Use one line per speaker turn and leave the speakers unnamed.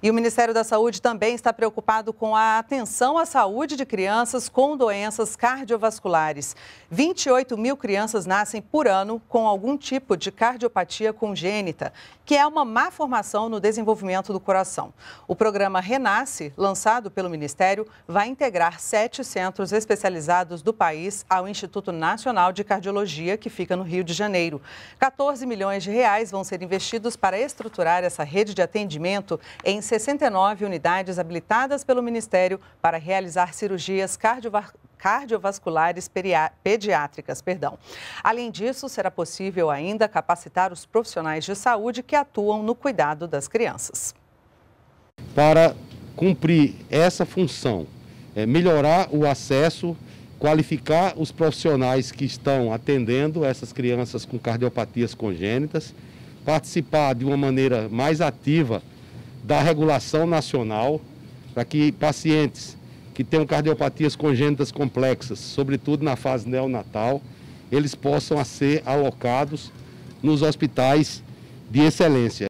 E o Ministério da Saúde também está preocupado com a atenção à saúde de crianças com doenças cardiovasculares. 28 mil crianças nascem por ano com algum tipo de cardiopatia congênita, que é uma má formação no desenvolvimento do coração. O programa Renasce, lançado pelo Ministério, vai integrar sete centros especializados do país ao Instituto Nacional de Cardiologia, que fica no Rio de Janeiro. 14 milhões de reais vão ser investidos para estruturar essa rede de atendimento em 69 unidades habilitadas pelo Ministério para realizar cirurgias cardiovasculares cardiovasculares pediátricas. Perdão. Além disso, será possível ainda capacitar os profissionais de saúde que atuam no cuidado das crianças.
Para cumprir essa função, é melhorar o acesso, qualificar os profissionais que estão atendendo essas crianças com cardiopatias congênitas, participar de uma maneira mais ativa da regulação nacional para que pacientes que tenham cardiopatias congênitas complexas, sobretudo na fase neonatal, eles possam ser alocados nos hospitais de excelência.